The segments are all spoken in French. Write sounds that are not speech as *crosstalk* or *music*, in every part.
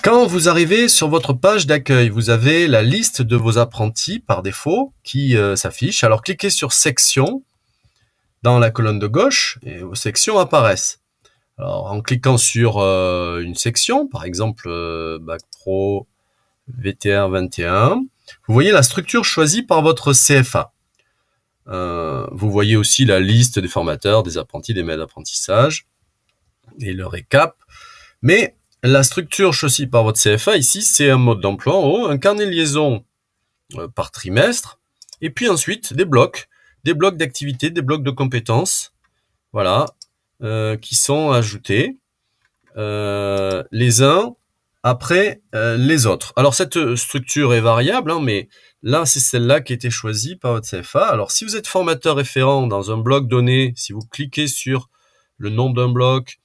Quand vous arrivez sur votre page d'accueil, vous avez la liste de vos apprentis par défaut qui euh, s'affiche. Alors cliquez sur section dans la colonne de gauche et vos sections apparaissent. Alors en cliquant sur euh, une section, par exemple euh, Bac Pro VTR 21, vous voyez la structure choisie par votre CFA. vous voyez aussi la liste des formateurs, des apprentis, des maîtres d'apprentissage et le récap. Mais la structure choisie par votre CFA ici, c'est un mode d'emploi un carnet de liaison euh, par trimestre, et puis ensuite des blocs, des blocs d'activité, des blocs de compétences, voilà, euh, qui sont ajoutés euh, les uns après les autres. Alors cette structure est variable, hein, mais là c'est celle-là qui a été choisie par votre CFA. Alors si vous êtes formateur référent dans un bloc donné, si vous cliquez sur le nom d'un bloc,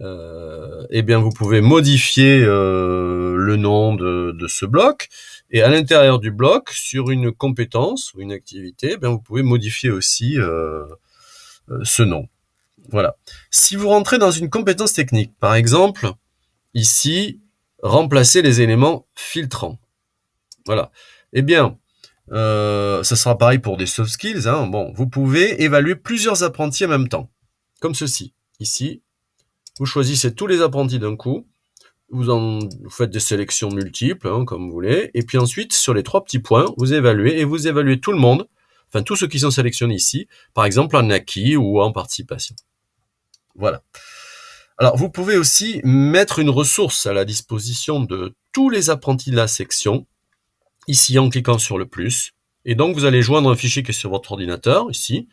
euh, eh bien vous pouvez modifier euh, le nom de, ce bloc et à l'intérieur du bloc sur une compétence ou une activité eh bien vous pouvez modifier aussi euh, ce nom voilà si vous rentrez dans une compétence technique par exemple ici remplacer les éléments filtrants voilà eh bien ça sera pareil pour des soft skills hein. bon vous pouvez évaluer plusieurs apprentis en même temps comme ceci ici vous choisissez tous les apprentis d'un coup. Vous, en, faites des sélections multiples, hein, comme vous voulez. Et puis ensuite, sur les trois petits points, vous évaluez et vous évaluez tout le monde, enfin tous ceux qui sont sélectionnés ici, par exemple en acquis ou en participation. Voilà. Alors, vous pouvez aussi mettre une ressource à la disposition de tous les apprentis de la section, ici en cliquant sur le plus. Et donc, vous allez joindre un fichier qui est sur votre ordinateur, ici,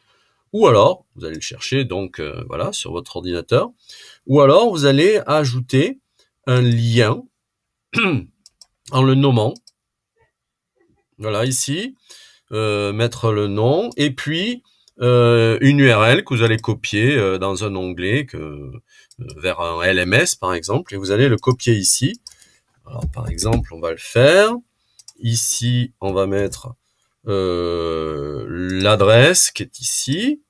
ou alors, vous allez le chercher donc euh, voilà sur votre ordinateur. Ou alors, vous allez ajouter un lien *clears throat* en le nommant. Voilà ici, euh, mettre le nom et puis euh, une URL que vous allez copier dans un onglet que, vers un LMS par exemple et vous allez le copier ici. Alors par exemple, on va le faire. Ici, on va mettre l'adresse qui est ici.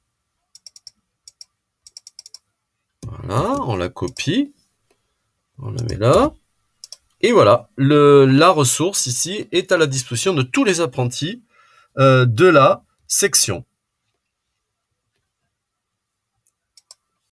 Voilà, on la copie. On la met là. Et voilà, la ressource ici est à la disposition de tous les apprentis euh, de la section.